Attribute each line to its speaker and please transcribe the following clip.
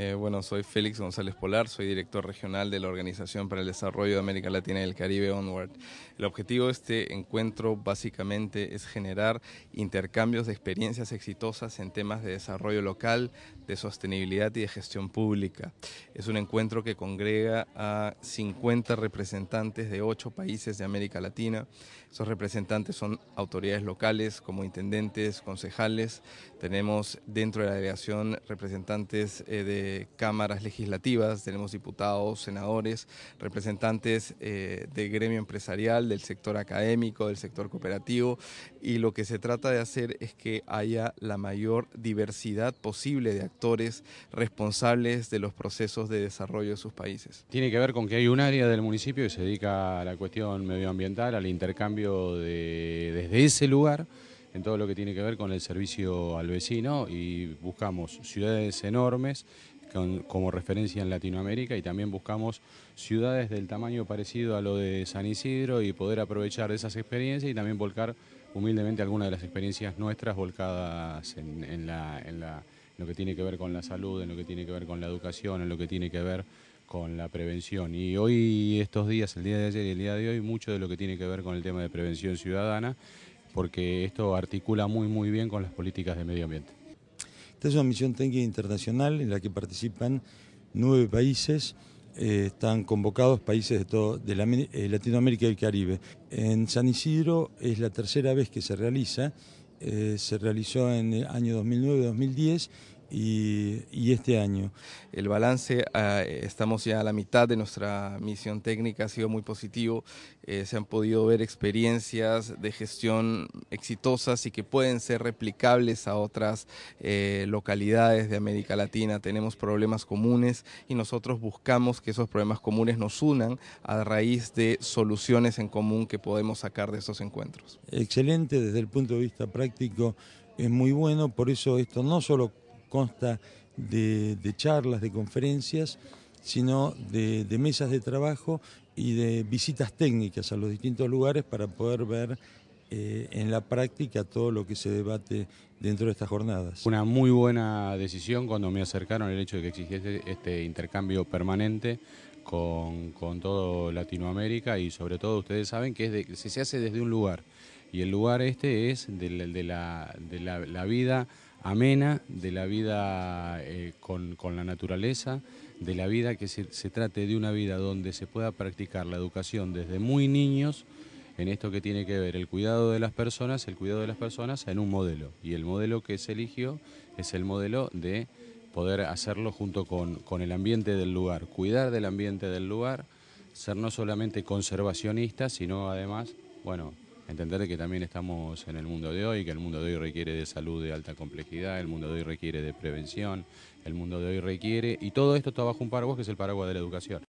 Speaker 1: Eh, bueno, soy Félix González Polar, soy director regional de la Organización para el Desarrollo de América Latina y el Caribe Onward. El objetivo de este encuentro básicamente es generar intercambios de experiencias exitosas en temas de desarrollo local, de sostenibilidad y de gestión pública. Es un encuentro que congrega a 50 representantes de 8 países de América Latina. Esos representantes son autoridades locales como intendentes, concejales. Tenemos dentro de la delegación representantes eh, de cámaras legislativas, tenemos diputados, senadores, representantes eh, de gremio empresarial, del sector académico, del sector cooperativo, y lo que se trata de hacer es que haya la mayor diversidad posible de actores responsables de los procesos de desarrollo de sus países.
Speaker 2: Tiene que ver con que hay un área del
Speaker 1: municipio que se
Speaker 2: dedica a la cuestión medioambiental, al intercambio de, desde ese lugar en todo lo que tiene que ver con el servicio al vecino y buscamos ciudades enormes como referencia en Latinoamérica y también buscamos ciudades del tamaño parecido a lo de San Isidro y poder aprovechar esas experiencias y también volcar humildemente algunas de las experiencias nuestras volcadas en, en lo que tiene que ver con la salud, en lo que tiene que ver con la educación, en lo que tiene que ver con la prevención. Y hoy, estos días, el día de ayer y el día de hoy, mucho de lo que tiene que ver con el tema de prevención ciudadana, porque esto articula
Speaker 3: muy, muy bien con las políticas de medio ambiente. Esta es una misión técnica internacional en la que participan nueve países. Eh, están convocados países de, todo, eh, Latinoamérica y el Caribe. En San Isidro es la tercera vez que se realiza,
Speaker 1: eh, se realizó en el año 2009-2010 y, este año. El balance, ah, estamos ya a la mitad de nuestra misión técnica, ha sido muy positivo. Eh, se han podido ver experiencias de gestión exitosas y que pueden ser replicables a otras eh, localidades de América Latina. Tenemos problemas comunes y nosotros buscamos que esos problemas comunes nos unan a raíz de soluciones en común que podemos sacar de esos encuentros.
Speaker 3: Excelente desde el punto de vista práctico, es muy bueno, por eso esto no solo consta de, charlas, de conferencias, sino de, mesas de trabajo y de visitas técnicas a los distintos lugares para poder ver eh, en la práctica todo lo que se debate dentro de estas jornadas. Una muy buena decisión cuando me acercaron el hecho
Speaker 2: de que exigiese este intercambio permanente con, todo Latinoamérica y sobre todo ustedes saben que se, hace desde un lugar y el lugar este es de, la vida amena, de la vida eh, con, la naturaleza, de la vida que se, se, trate de una vida donde se pueda practicar la educación desde muy niños en esto que tiene que ver el cuidado de las personas, el cuidado de las personas en un modelo. Y el modelo que se eligió es el modelo de poder hacerlo junto con, con el ambiente del lugar, cuidar del ambiente del lugar, ser no solamente conservacionista sino además, bueno, entender que también estamos en el mundo de hoy, que el mundo de hoy requiere de salud de alta complejidad, el mundo de hoy requiere de prevención, el mundo de hoy requiere, y todo esto está bajo un paraguas que es el paraguas de la educación.